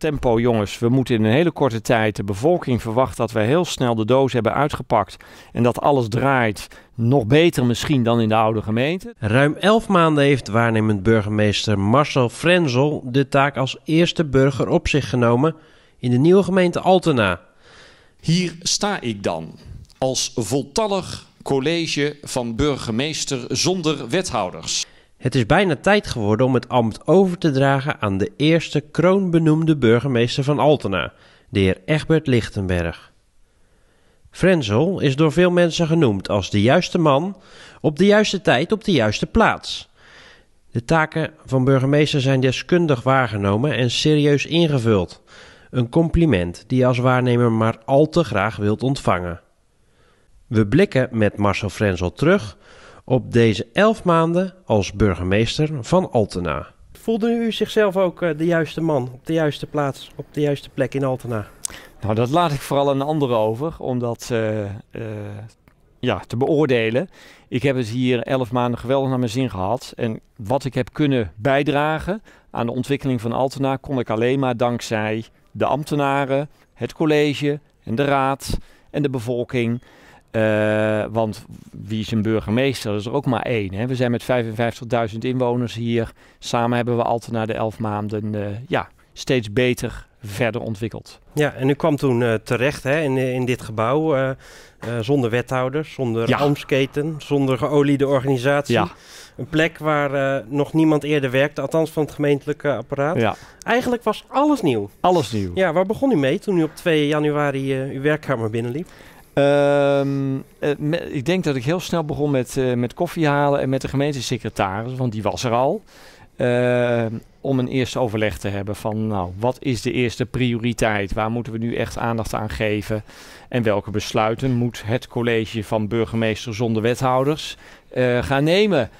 tempo, jongens. We moeten in een hele korte tijd. De bevolking verwacht dat we heel snel de doos hebben uitgepakt. En dat alles draait. Nog beter misschien dan in de oude gemeente. Ruim elf maanden heeft waarnemend burgemeester Marcel Frenzel de taak als eerste burger op zich genomen in de nieuwe gemeente Altena. Hier sta ik dan als voltallig college van burgemeester zonder wethouders. Het is bijna tijd geworden om het ambt over te dragen aan de eerste kroonbenoemde burgemeester van Altena, de heer Egbert Lichtenberg. Frenzel is door veel mensen genoemd als de juiste man, op de juiste tijd, op de juiste plaats. De taken van burgemeester zijn deskundig waargenomen en serieus ingevuld. Een compliment die je als waarnemer maar al te graag wilt ontvangen. We blikken met Marcel Frenzel terug op deze elf maanden als burgemeester van Altena. Voelde u zichzelf ook eh, de juiste man, op de juiste plaats, op de juiste plek in Altena? Nou, dat laat ik vooral een ander over, omdat uh, eh, eh, ja, te beoordelen. Ik heb het hier elf maanden geweldig naar mijn zin gehad. En wat ik heb kunnen bijdragen aan de ontwikkeling van Altena kon ik alleen maar dankzij de ambtenaren, het college en de raad en de bevolking. Eh, want wie is een burgemeester? Dat is er ook maar één. Hè? We zijn met 55.000 inwoners hier. Samen hebben we altijd na de elf maanden eh, ja, steeds beter verder ontwikkeld. Ja, en u kwam toen eh, terecht hè, in, in dit gebouw. zonder wethouders, zonder ja. zonder geoliede organisatie. Een plek waar nog niemand eerder werkte, althans van het gemeentelijke apparaat. Eigenlijk was alles nieuw. Alles nieuw. Ja, waar begon u mee toen u op 2 januari uw werkkamer binnenliep? Ehm, eh, ik denk dat ik heel snel begon met, uh, met koffie halen en met de gemeentesecretaris, want die was er al. Eh, om een eerste overleg te hebben van, nou, wat is de eerste prioriteit? Waar moeten we nu echt aandacht aan geven? En welke besluiten moet het college van burgemeester zonder wethouders gaan nemen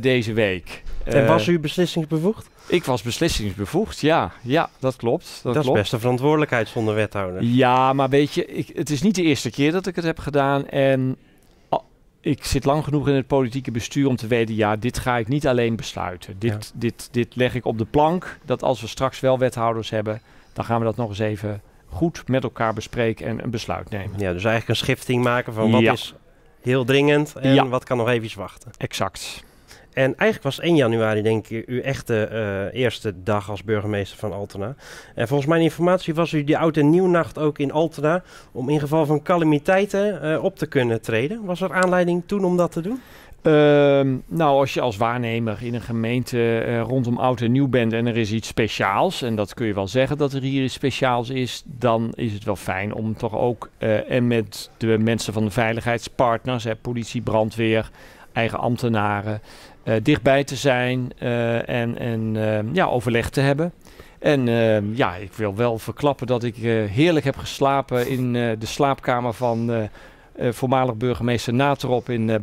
deze week? En eh, was u beslissingsbevoegd? Ik was beslissingsbevoegd, ja. Ja, dat klopt. Dat, is best een verantwoordelijkheid zonder wethouder. Ja, maar weet je, ik, het is niet de eerste keer dat ik het heb gedaan. En ik zit lang genoeg in het politieke bestuur om te weten, ja, dit ga ik niet alleen besluiten. Dit, dit, dit leg ik op de plank, dat als we straks wel wethouders hebben, dan gaan we dat nog eens even goed met elkaar bespreken en een besluit nemen. Ja, dus eigenlijk een schifting maken van wat is heel dringend en wat kan nog even wachten. Exact. En eigenlijk was 1 januari, denk ik, uw echte eh, eerste dag als burgemeester van Altena. En volgens mijn informatie was u die oud- en nieuwnacht ook in Altena. om in geval van calamiteiten eh, op te kunnen treden. Was er aanleiding toen om dat te doen? Ehm, nou, als je als waarnemer in een gemeente eh, rondom oud en nieuw bent en er is iets speciaals, en dat kun je wel zeggen dat er hier iets speciaals is, dan is het wel fijn om toch ook en met de mensen van de veiligheidspartners, hè, politie, brandweer, eigen ambtenaren, eh, dichtbij te zijn eh, en, en eh, ja, overleg te hebben. En ja, ik wil wel verklappen dat ik heerlijk heb geslapen in de slaapkamer van eh, voormalig burgemeester Naterop in uh,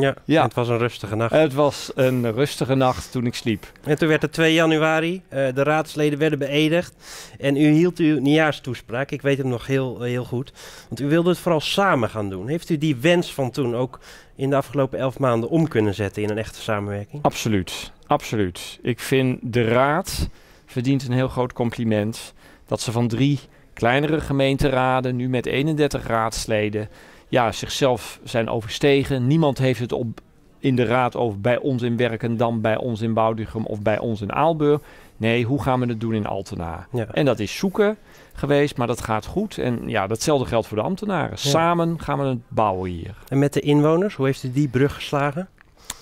Ja, ja, het was een rustige nacht. Het was een rustige nacht toen ik sliep. En toen werd het 2 januari, eh, de raadsleden werden beëdigd en u hield uw nieuwjaarstoespraak. Ik weet het nog heel, heel goed, want u wilde het vooral samen gaan doen. Heeft u die wens van toen ook in de afgelopen elf maanden om kunnen zetten in een echte samenwerking? Absoluut, absoluut. Ik vind de raad verdient een heel groot compliment dat ze van drie kleinere gemeenteraden, nu met 31 raadsleden, ja, zichzelf zijn overstegen. Niemand heeft het op, in de raad over bij ons in Werkendam, bij ons in Boudigum of bij ons in Aalburg. Nee, hoe gaan we het doen in Altena? En dat is zoeken geweest, maar dat gaat goed. En ja, datzelfde geldt voor de ambtenaren. Samen gaan we het bouwen hier. En met de inwoners, hoe heeft u die brug geslagen?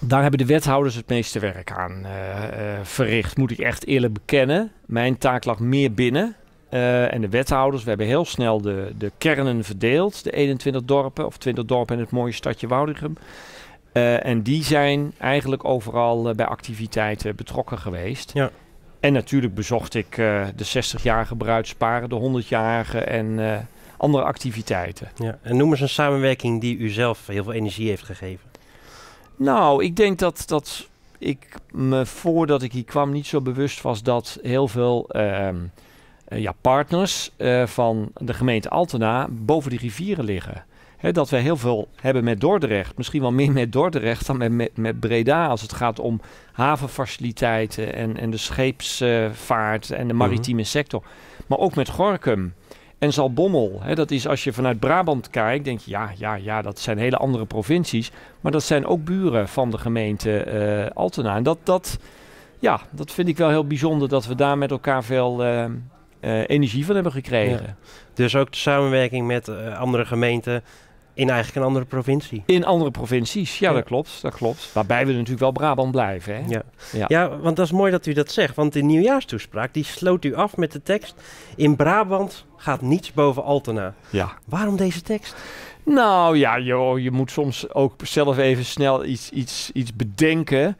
Daar hebben de wethouders het meeste werk aan eh, eh, verricht, moet ik echt eerlijk bekennen. Mijn taak lag meer binnen. Eh, en de wethouders. We hebben heel snel de, de kernen verdeeld, de 21 dorpen, of 20 dorpen en het mooie stadje Woudrichem. Eh, en die zijn eigenlijk overal eh, bij activiteiten betrokken geweest. Ja. En natuurlijk bezocht ik de 60-jarige bruidsparen, de 100-jarige en andere activiteiten. Ja. En noem eens een samenwerking die u zelf heel veel energie heeft gegeven. Nou, ik denk dat, dat ik me voordat ik hier kwam niet zo bewust was dat heel veel... Ehm, eh, ja, partners eh, van de gemeente Altena boven die rivieren liggen. dat we heel veel hebben met Dordrecht. Misschien wel meer met Dordrecht dan met, met, Breda. Als het gaat om havenfaciliteiten en, en de scheepsvaart en de mhm. maritieme sector. Maar ook met Gorkum en Zalbommel. He, dat is als je vanuit Brabant kijkt, denk je ja, ja, ja, dat zijn hele andere provincies. Maar dat zijn ook buren van de gemeente eh, Altena. En dat, dat, ja, dat vind ik wel heel bijzonder dat we daar met elkaar veel. Eh, energie van hebben gekregen. Dus ook de samenwerking met eh, andere gemeenten. In eigenlijk een andere provincie. In andere provincies, ja, dat klopt, dat klopt. Waarbij we natuurlijk wel Brabant blijven. Hè? Ja. ja. Ja. want dat is mooi dat u dat zegt. Want de nieuwjaarstoespraak, die sloot u af met de tekst... In Brabant gaat niets boven Altena. Ja. Waarom deze tekst? Nou ja, joh, je moet soms ook zelf even snel iets, iets, iets bedenken...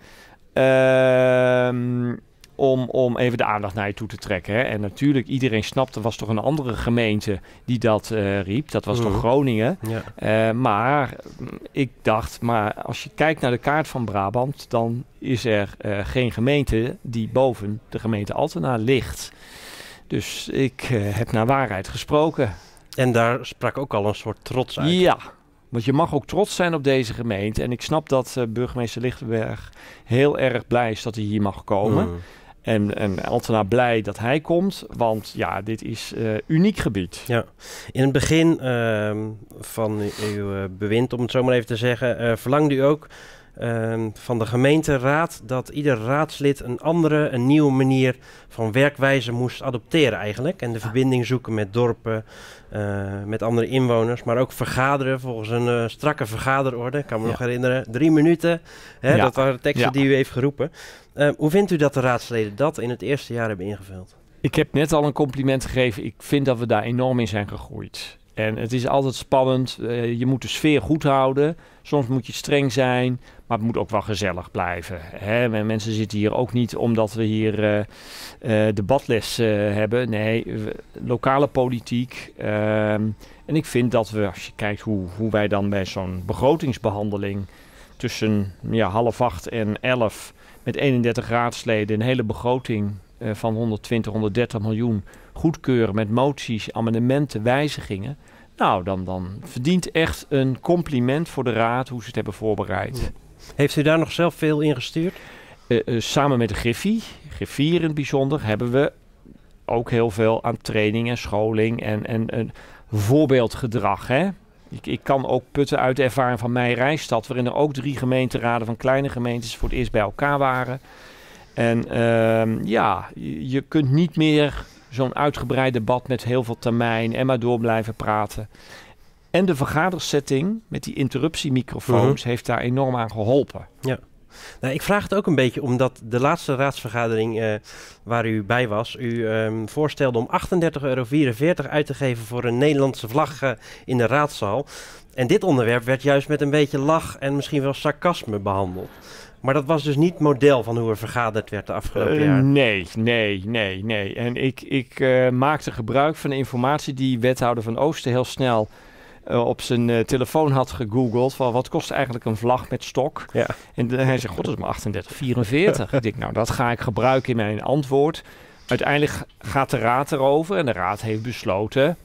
Ehm, om, om even de aandacht naar je toe te trekken. Hè. En natuurlijk, iedereen snapte, was toch een andere gemeente die dat eh, riep. Dat was toch mhm. Groningen. Eh, maar mm, ik dacht, maar als je kijkt naar de kaart van Brabant, dan is er eh, geen gemeente die boven de gemeente Altena ligt. Dus ik heb naar waarheid gesproken. En daar sprak ook al een soort trots uit. Ja, want je mag ook trots zijn op deze gemeente. En ik snap dat burgemeester Lichtenberg heel erg blij is dat hij hier mag komen. Mhm. En, en Altena blij dat hij komt, want ja, dit is eh, uniek gebied. Ja. In het begin ehm, van uw eh, bewind, om het zo maar even te zeggen, eh, verlangde u ook ehm, van de gemeenteraad dat ieder raadslid een andere, een nieuwe manier van werkwijze moest adopteren eigenlijk. En de verbinding zoeken met dorpen, met andere inwoners, maar ook vergaderen volgens een strakke vergaderorde. Ik kan me nog herinneren, drie minuten, hè, dat waren de teksten die u heeft geroepen. Eh, hoe vindt u dat de raadsleden dat in het eerste jaar hebben ingevuld? Ik heb net al een compliment gegeven. Ik vind dat we daar enorm in zijn gegroeid. En het is altijd spannend. Eh, je moet de sfeer goed houden. Soms moet je streng zijn, maar het moet ook wel gezellig blijven. Hè? Mensen zitten hier ook niet omdat we hier uh, uh, debatles hebben. Nee, lokale politiek. Ehm, en ik vind dat we, als je kijkt hoe, hoe wij dan bij zo'n begrotingsbehandeling tussen ja, half acht en elf met 31 raadsleden een hele begroting eh, van 120, 130 miljoen goedkeuren met moties, amendementen, wijzigingen. Nou, dan, dan verdient echt een compliment voor de raad hoe ze het hebben voorbereid. Heeft u daar nog zelf veel in gestuurd? Eh, eh, samen met de Griffie, Griffier in het bijzonder, hebben we ook heel veel aan training en scholing en, en, en voorbeeldgedrag. Hè? Ik, ik kan ook putten uit de ervaring van mijn reisstad, waarin er ook drie gemeenteraden van kleine gemeentes voor het eerst bij elkaar waren. En ehm, ja, je kunt niet meer zo'n uitgebreid debat met heel veel termijn en maar door blijven praten. En de vergadersetting met die interruptiemicrofoons mhm. heeft daar enorm aan geholpen. Ja. Nou, ik vraag het ook een beetje omdat de laatste raadsvergadering eh, waar u bij was, u ehm, voorstelde om 38,44 euro uit te geven voor een Nederlandse vlag eh, in de raadzaal. En dit onderwerp werd juist met een beetje lach en misschien wel sarcasme behandeld. Maar dat was dus niet model van hoe er vergaderd werd de afgelopen eh, jaar. nee, nee, nee, nee. En ik, ik maakte gebruik van de informatie die wethouder van Oosten heel snel eh, op zijn eh, telefoon had gegoogeld van wat kost eigenlijk een vlag met stok. Ja. En hij zegt, god, dat is maar 3844. ik denk, nou, dat ga ik gebruiken in mijn antwoord. Uiteindelijk gaat de raad erover en de raad heeft besloten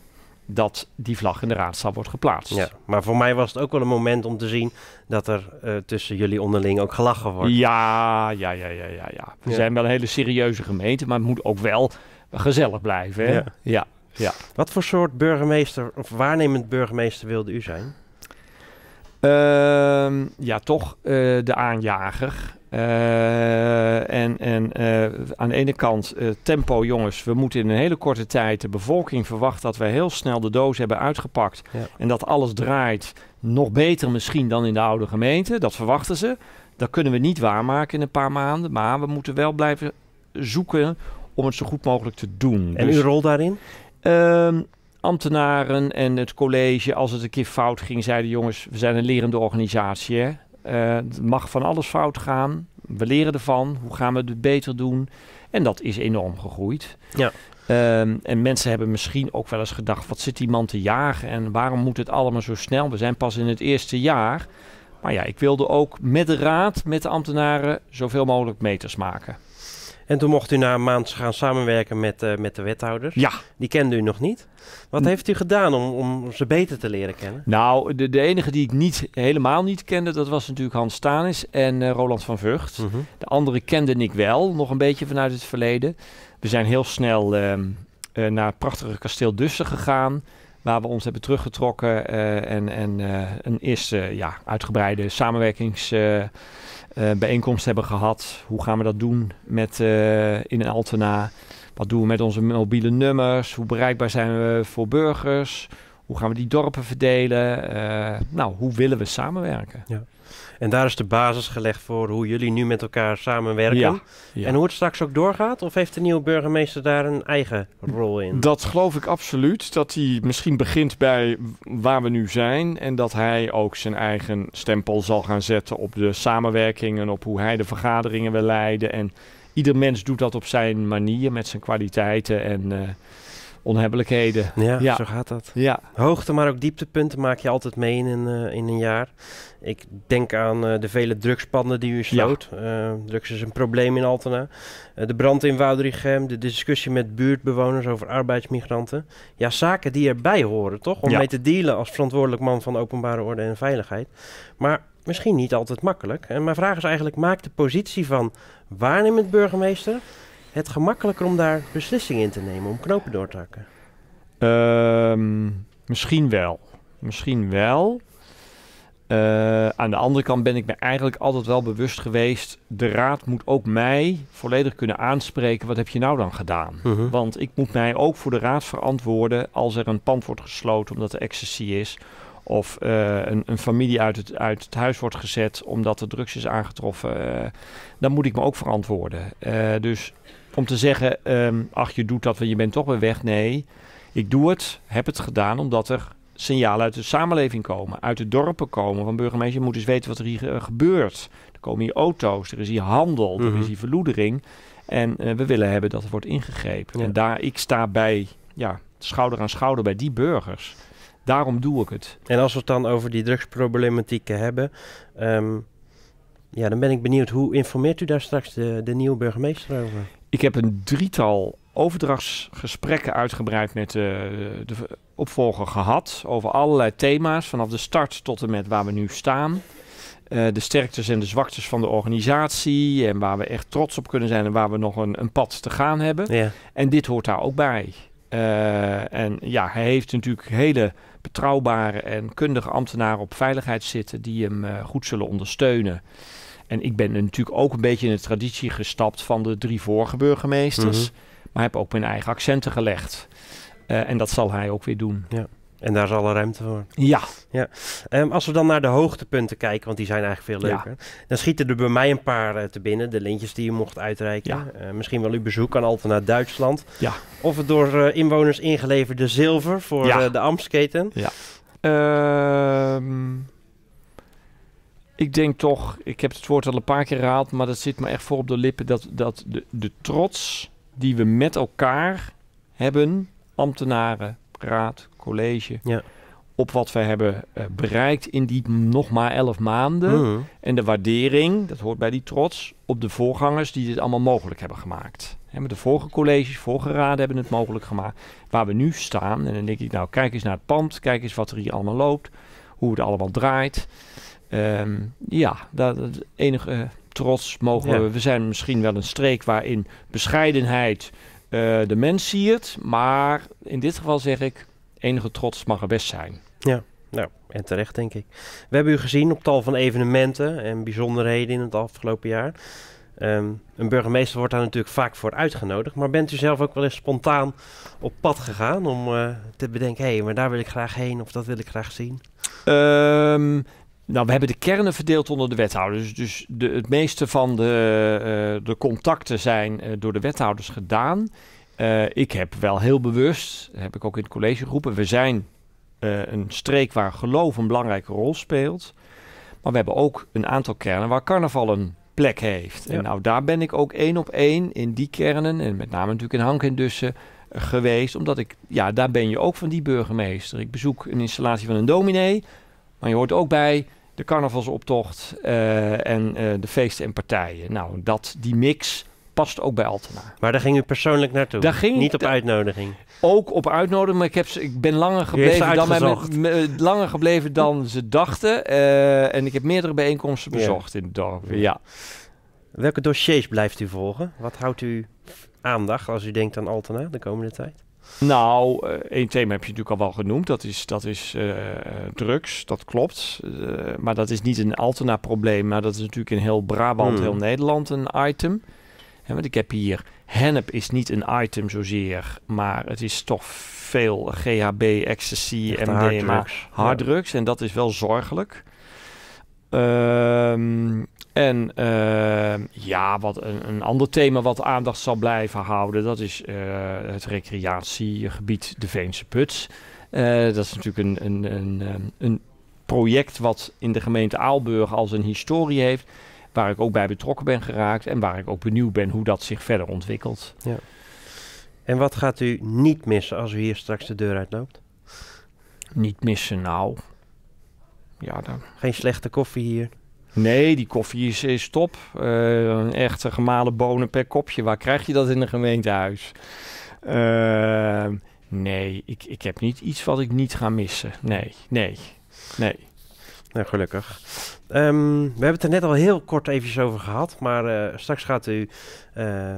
dat die vlag in de zal wordt geplaatst. Ja, maar voor mij was het ook wel een moment om te zien dat er eh, tussen jullie onderling ook gelachen wordt. Ja, ja, ja, ja, ja. ja. We zijn wel een hele serieuze gemeente, maar het moet ook wel gezellig blijven. Hè? Ja. ja. Ja. Wat voor soort burgemeester of waarnemend burgemeester wilde u zijn? Ehm, ja, toch eh, de aanjager. Eh, en en eh, aan de ene kant tempo, jongens. We moeten in een hele korte tijd. De bevolking verwacht dat we heel snel de doos hebben uitgepakt. En dat alles draait nog beter misschien dan in de oude gemeente. Dat verwachten ze. Dat kunnen we niet waarmaken in een paar maanden. Maar we moeten wel blijven zoeken om het zo goed mogelijk te doen. En uw dus rol daarin? Um, ambtenaren en het college, als het een keer fout ging, zeiden jongens, we zijn een lerende organisatie. Hè? het eh, mag van alles fout gaan. We leren ervan. Hoe gaan we het beter doen? En dat is enorm gegroeid. Ja. Ehm, en mensen hebben misschien ook wel eens gedacht: wat zit die man te jagen en waarom moet het allemaal zo snel? We zijn pas in het eerste jaar. Maar ja, ik wilde ook met de raad, met de ambtenaren, zoveel mogelijk meters maken. En toen mocht u na een maand gaan samenwerken met, eh, met de wethouders. Ja. Die kende u nog niet. Wat heeft u gedaan om, om ze beter te leren kennen? Nou, de, de enige die ik niet, helemaal niet kende, dat was natuurlijk Hans Stanis en eh, Roland van Vught. Mhm. De andere kende ik wel, nog een beetje vanuit het verleden. We zijn heel snel ehm, eh, naar het prachtige kasteel Dussen gegaan waar we ons hebben teruggetrokken eh, en, en eh, een eerst eh, ja, uitgebreide samenwerkingsbijeenkomst hebben gehad. Hoe gaan we dat doen met, in Altena? Wat doen we met onze mobiele nummers? Hoe bereikbaar zijn we voor burgers? Hoe gaan we die dorpen verdelen? nou, hoe willen we samenwerken? Ja. En daar is de basis gelegd voor hoe jullie nu met elkaar samenwerken. Ja, En hoe het straks ook doorgaat? Of heeft de nieuwe burgemeester daar een eigen rol in? Dat geloof ik absoluut. Dat hij misschien begint bij waar we nu zijn. En dat hij ook zijn eigen stempel zal gaan zetten op de samenwerkingen. Op hoe hij de vergaderingen wil leiden. En ieder mens doet dat op zijn manier, met zijn kwaliteiten. En. Eh, onhebbelijkheden. Ja, zo gaat dat. Ja. Hoogte, maar ook dieptepunten maak je altijd mee in een, eh, in een jaar. Ik denk aan eh, de vele drugspanden die u sloot. Ja. Eh, drugs is een probleem in Altena. de brand in Woudrichem, de discussie met buurtbewoners over arbeidsmigranten. Ja, zaken die erbij horen, toch? Om mee te dealen als verantwoordelijk man van openbare orde en veiligheid. Maar misschien niet altijd makkelijk. En mijn vraag is eigenlijk, maakt de positie van waarnemend burgemeester het gemakkelijker om daar beslissingen in te nemen, om knopen door te hakken? Um, misschien wel. Misschien wel. Eh, aan de andere kant ben ik me eigenlijk altijd wel bewust geweest. De raad moet ook mij volledig kunnen aanspreken. Wat heb je nou dan gedaan? Mhm. Want ik moet mij ook voor de raad verantwoorden. als er een pand wordt gesloten omdat er ecstasy is. of eh, een, een, familie uit uit het, huis wordt gezet omdat er drugs is aangetroffen. Eh, dan moet ik me ook verantwoorden. dus om te zeggen, ehm, ach je doet dat, want je bent toch weer weg. Nee, ik doe het, heb het gedaan omdat er signalen uit de samenleving komen, uit de dorpen komen. Van burgemeester, je moet eens weten wat er hier eh, gebeurt. Er komen hier auto's, er is hier handel, er is mhm. hier verloedering. En eh, we willen hebben dat er wordt ingegrepen. En daar, ik sta bij, ja, schouder aan schouder bij die burgers. Daarom doe ik het. En als we het dan over die drugsproblematieken hebben, ehm, ja, dan ben ik benieuwd, hoe informeert u daar straks de, de nieuwe burgemeester over? Ik heb een drietal overdrachtsgesprekken uitgebreid met de, eh, de opvolger gehad over allerlei thema's, vanaf de start tot en met waar we nu staan. Eh, de sterktes en de zwaktes van de organisatie. En waar we echt trots op kunnen zijn en waar we nog een, een pad te gaan hebben. Ja. En dit hoort daar ook bij. Eh, en ja, hij heeft natuurlijk hele betrouwbare en kundige ambtenaren op veiligheid zitten die hem goed zullen ondersteunen. En ik ben natuurlijk ook een beetje in de traditie gestapt van de drie vorige burgemeesters. Mhm. Maar heb ook mijn eigen accenten gelegd. Eh, en dat zal hij ook weer doen. Ja. En daar zal er ruimte voor. Ja. ja. Um, als we dan naar de hoogtepunten kijken, want die zijn eigenlijk veel leuker. Dan schieten er bij mij een paar eh, te binnen. De lintjes die je mocht uitreiken. Ja. Eh, misschien wel uw bezoek aan Alphen naar Duitsland. Ja. Of het door inwoners ingeleverde zilver voor de Amstketen. Ja. Ehm, ik denk toch, ik heb het woord al een paar keer herhaald, maar dat zit me echt voor op de lippen, dat, dat de, de trots die we met elkaar hebben, ambtenaren, raad, college, ja. op wat we hebben eh, bereikt in die nog maar elf maanden. Mhm. En de waardering, dat hoort bij die trots, op de voorgangers die dit allemaal mogelijk hebben gemaakt. met de vorige colleges, vorige raden hebben het mogelijk gemaakt. Waar we nu staan, en dan denk ik, nou kijk eens naar het pand, kijk eens wat er hier allemaal loopt, hoe het allemaal draait. Ehm, ja, dat, enige eh, trots mogen we. We zijn misschien wel een streek waarin bescheidenheid eh, de mens siert. Maar in dit geval zeg ik, enige trots mag er best zijn. Ja, nou, en terecht denk ik. We hebben u gezien op tal van evenementen en bijzonderheden in het afgelopen jaar. Ehm, een burgemeester wordt daar natuurlijk vaak voor uitgenodigd. Maar bent u zelf ook wel eens spontaan op pad gegaan om eh, te bedenken: hé, hey, maar daar wil ik graag heen of dat wil ik graag zien? Ehm, nou, we hebben de kernen verdeeld onder de wethouders. Dus de, het meeste van de, eh, de contacten zijn eh, door de wethouders gedaan. Eh, ik heb wel heel bewust, heb ik ook in het college geroepen, we zijn een streek waar geloof een belangrijke rol speelt. Maar we hebben ook een aantal kernen waar carnaval een plek heeft. En nou, daar ben ik ook één op één in die kernen, en met name natuurlijk in Hank en Dussen, geweest. Omdat ik, ja, daar ben je ook van die burgemeester. Ik bezoek een installatie van een dominee maar je hoort ook bij de carnavalsoptocht eh, en eh, de feesten en partijen. Nou, dat, die mix past ook bij Altena. Maar daar ging u persoonlijk naartoe? Daar ging Niet op uitnodiging? Ook op uitnodiging, maar ik, heb, ik ben langer gebleven, dan, mijn, langer gebleven dan ze dachten. Eh, en ik heb meerdere bijeenkomsten bezocht in het dorp. Ja. Welke dossiers blijft u volgen? Wat houdt u aandacht als u denkt aan Altena de komende tijd? Nou, eh, één thema heb je natuurlijk al wel genoemd. Dat is, dat is eh, eh, drugs, dat klopt. maar dat is niet een Altena-probleem. Maar dat is natuurlijk in heel Brabant, hmm. heel Nederland een item. want ik heb hier... Hennep is niet een item zozeer. Maar het is toch veel GHB, ecstasy, MDMA, harddrugs. En dat is wel zorgelijk. Ehm, en ehm, ja, wat een, een, ander thema wat aandacht zal blijven houden, dat is eh, het recreatiegebied de Veense Puts. Eh, dat is natuurlijk een, een, een, ehm, een project wat in de gemeente Aalburg als een historie heeft, waar ik ook bij betrokken ben geraakt en waar ik ook benieuwd ben hoe dat zich verder ontwikkelt. Ja. En wat gaat u niet missen als u hier straks de deur uitloopt? Niet missen, nou ja, dan... Geen slechte koffie hier. Nee, die koffie is, top. Uh, eh, echt gemalen bonen per kopje. Waar krijg je dat in een gemeentehuis? Ehm, nee, ik, ik heb niet iets wat ik niet ga missen. Nee, nee, nee. Nou, gelukkig. Ehm, we hebben het er net al heel kort even over gehad. Maar eh, straks gaat u eh,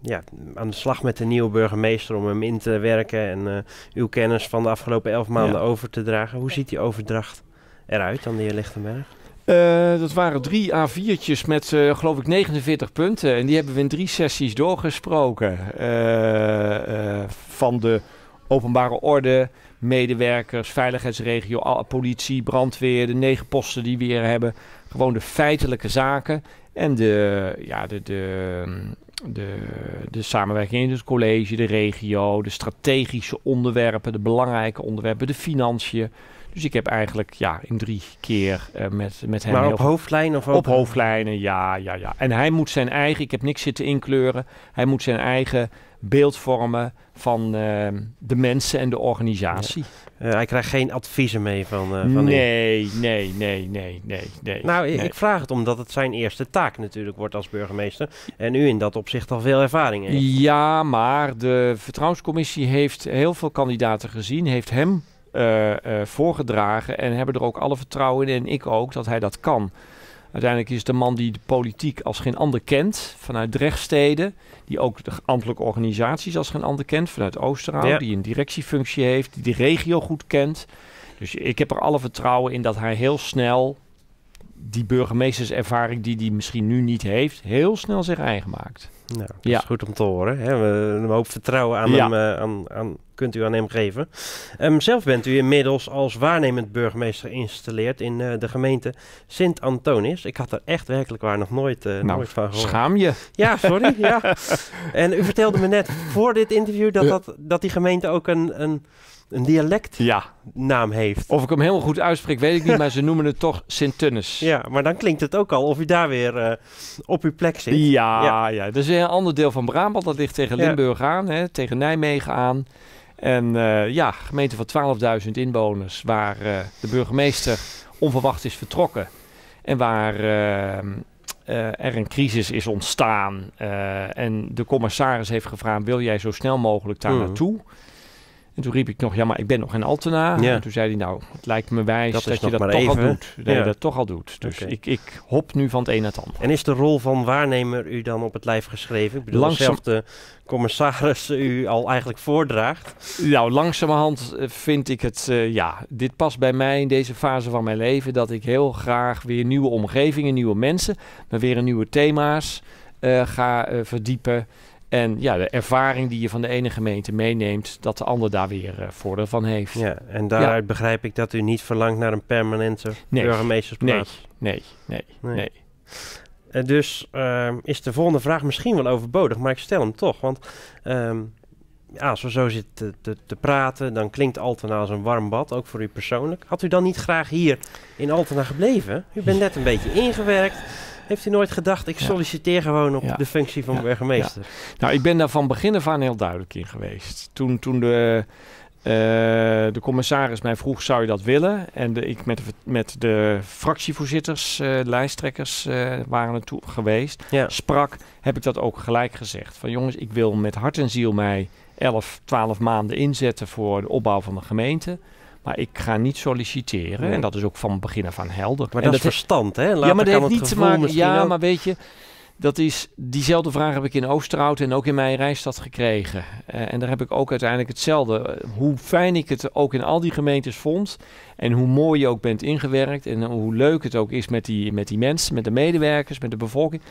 ja, aan de slag met de nieuwe burgemeester om hem in te werken. En uw kennis van de afgelopen elf maanden over te dragen. Hoe ziet die overdracht eruit dan de heer Lichtenberg? Eh, dat waren drie A4'tjes met, eh, geloof ik, 49 punten. En die hebben we in drie sessies doorgesproken. Eh, van de openbare orde, medewerkers, veiligheidsregio, politie, brandweer, de negen posten die we hier hebben. Gewoon de feitelijke zaken en de, ja, de, de, de, de samenwerking in het college, de regio, de strategische onderwerpen, de belangrijke onderwerpen, de financiën. Dus ik heb eigenlijk ja, in drie keer eh, met, met hem... Maar op hoofdlijnen? Of op hoofdlijnen, ja, ja, ja. En hij moet zijn eigen... Ik heb niks zitten inkleuren. Hij moet zijn eigen beeld vormen van eh, de mensen en de organisatie. Eh, hij krijgt geen adviezen mee van, uh, van nee, Nee, nee, nee, nee, nee. Nou, ik vraag het omdat het zijn eerste taak natuurlijk wordt als burgemeester. En u in dat opzicht al veel ervaring heeft. Ja, maar de Vertrouwenscommissie heeft heel veel kandidaten gezien. Heeft hem eh, eh, voorgedragen en hebben er ook alle vertrouwen in, en ik ook, dat hij dat kan. Uiteindelijk is het een man die de politiek als geen ander kent, vanuit Drechtsteden, die ook de ambtelijke organisaties als geen ander kent, vanuit Oosterhout, die een directiefunctie heeft, die de regio goed kent. Dus ik heb er alle vertrouwen in dat hij heel snel die burgemeesterservaring die hij misschien nu niet heeft, heel snel zich eigen maakt. Nou, dat ja. is goed om te horen. Hè? We, een hoop vertrouwen aan hem, uh, aan, aan, kunt u aan hem geven. Ehm, zelf bent u inmiddels als waarnemend burgemeester geïnstalleerd in eh, de gemeente Sint-Antonis. Ik had er echt werkelijk waar nog nooit, uh, nou, nooit van gehoord. schaam je. Ja, sorry. ja. En u vertelde me net voor dit interview dat, dat, dat die gemeente ook een, een een dialectnaam ja. heeft. Of ik hem helemaal goed uitspreek, weet ik niet, maar ze noemen het toch Sint-Tunnis. Ja, maar dan klinkt het ook al of je daar weer eh, op je plek zit. Ja, ja. ja. dat is een ander deel van Brabant. Dat ligt tegen Limburg aan, hè, tegen Nijmegen aan. En eh, ja, gemeente van 12.000 inwoners, waar eh, de burgemeester onverwacht is vertrokken. En waar ehm, er een crisis is ontstaan. en de commissaris heeft gevraagd, wil jij zo snel mogelijk daar hmm. naartoe? En toen riep ik nog, ja, maar ik ben nog in Altena. En toen zei hij, nou, het lijkt me wijs dat, je dat toch al doet. Dat je dat toch al doet. Dus ik, ik hop nu van het een naar het ander. En is de rol van waarnemer u dan op het lijf geschreven? Ik bedoel, commissaris u al eigenlijk voordraagt. Nou, langzamerhand eh, vind ik het, eh, ja, dit past bij mij in deze fase van mijn leven. Dat ik heel graag weer nieuwe omgevingen, nieuwe mensen, maar weer nieuwe thema's eh, ga verdiepen. En ja, de ervaring die je van de ene gemeente meeneemt, dat de ander daar weer eh, voordeel van heeft. Ja, en daaruit begrijp ik dat u niet verlangt naar een permanente nee, burgemeestersplaats. Nee, nee, nee, nee. Eh, dus ehm, is de volgende vraag misschien wel overbodig, maar ik stel hem toch. Want ehm, ja, als we zo zitten te, te, te, praten, dan klinkt Altena als een warm bad, ook voor u persoonlijk. Had u dan niet graag hier in Altena gebleven? U bent net een beetje ingewerkt. Heeft u nooit gedacht, ik solliciteer gewoon op de functie van burgemeester? Nou, ik ben daar van begin af aan heel duidelijk in geweest. Toen, toen de... Eh, de commissaris mij vroeg, zou je dat willen? En ik met de, met de fractievoorzitters, eh, lijsttrekkers eh, waren er toe geweest. Sprak, heb ik dat ook gelijk gezegd. Van jongens, ik wil met hart en ziel mij 11, 12 maanden inzetten voor de opbouw van de gemeente. Maar ik ga niet solliciteren. En dat is ook van begin af aan helder. Maar en dat, is verstand, hè? ja, maar dat niet te maken... Ja, maar weet je... Dat is, diezelfde vraag heb ik in Oosterhout en ook in mijn reisstad gekregen. Eh, en daar heb ik ook uiteindelijk hetzelfde. Eh, hoe fijn ik het ook in al die gemeentes vond. En hoe mooi je ook bent ingewerkt. En hoe leuk het ook is met die, met die mensen, met de medewerkers, met de bevolking.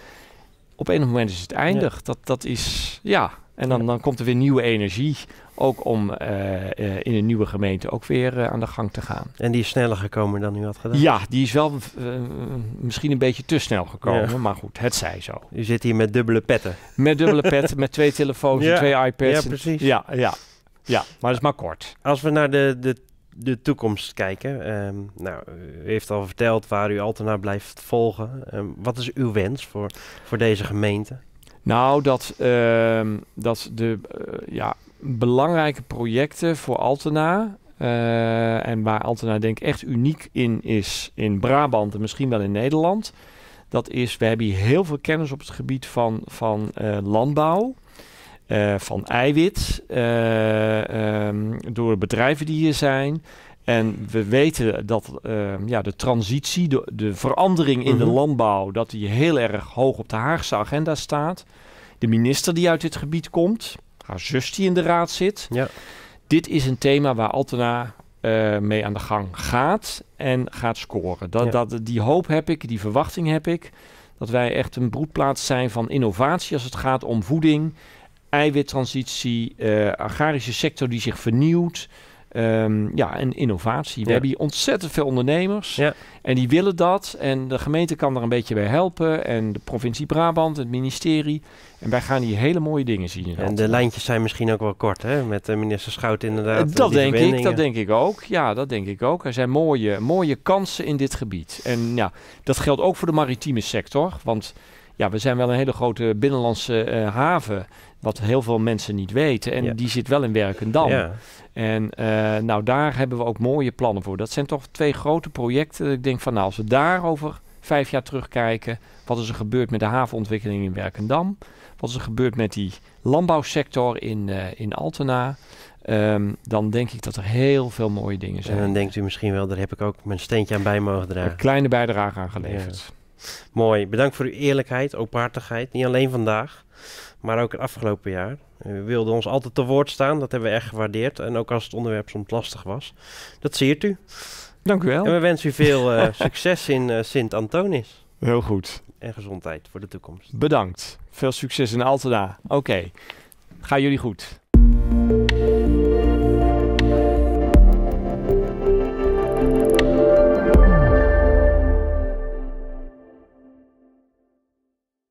Op een moment is het eindig. Dat, dat is, ja. En dan, komt er weer nieuwe energie, ook om eh, eh, in een nieuwe gemeente ook weer eh, aan de gang te gaan. En die is sneller gekomen dan u had gedaan? Ja, die is wel misschien een beetje te snel gekomen, maar goed, het zij zo. U zit hier met dubbele petten. Met dubbele petten, met twee telefoons twee iPads. Ja, precies. ja, ja, ja, maar dat is maar kort. Als we naar de, de, de toekomst kijken, ehm, nou, u heeft al verteld waar u Altena blijft volgen. Ehm, wat is uw wens voor, voor deze gemeente? Nou, dat, ehm, dat de eh, ja, belangrijke projecten voor Altena. Eh, en waar Altena denk ik echt uniek in is in Brabant en misschien wel in Nederland. Dat is, we hebben hier heel veel kennis op het gebied van, van eh, landbouw. van eiwit, ehm, door bedrijven die hier zijn. En we weten dat ehm, ja, de transitie, de, verandering in de mhm. landbouw, dat die heel erg hoog op de Haagse agenda staat. De minister die uit dit gebied komt, haar zus die in de raad zit. Ja. Dit is een thema waar Altena uh, mee aan de gang gaat en gaat scoren. Dat, dat, die hoop heb ik, die verwachting heb ik. Dat wij echt een broedplaats zijn van innovatie als het gaat om voeding, eiwittransitie, eh, agrarische sector die zich vernieuwt. Ehm, ja, en innovatie. We hebben hier ontzettend veel ondernemers ja. en die willen dat. En de gemeente kan er een beetje bij helpen. En de provincie Brabant, het ministerie. En wij gaan hier hele mooie dingen zien. En de lijntjes zijn misschien ook wel kort, hè? Met eh, minister Schout inderdaad. Eh, eh, dat denk ik, dat denk ik ook. Ja, dat denk ik ook. Er zijn mooie, mooie kansen in dit gebied. En ja, dat geldt ook voor de maritieme sector. Want ja, we zijn wel een hele grote binnenlandse haven wat heel veel mensen niet weten. En die zit wel in Werkendam. En eh, nou, daar hebben we ook mooie plannen voor. Dat zijn toch twee grote projecten. Ik denk van nou, als we daarover vijf jaar terugkijken. Wat is er gebeurd met de havenontwikkeling in Werkendam? Wat is er gebeurd met die landbouwsector in, eh, in Altena? Ehm, dan denk ik dat er heel veel mooie dingen zijn. En dan denkt u misschien wel, daar heb ik ook mijn steentje aan bij mogen dragen. Een kleine bijdrage aan geleverd. Mooi, bedankt voor uw eerlijkheid, openhartigheid. Niet alleen vandaag, maar ook het afgelopen jaar. U wilde ons altijd te woord staan, dat hebben we echt gewaardeerd. En ook als het onderwerp soms lastig was. Dat ziet u. Dank u wel. En we wensen u veel eh, succes in eh, Sint-Antonis. Heel goed. En gezondheid voor de toekomst. Bedankt. Veel succes in Altena. Oké, okay. jullie goed.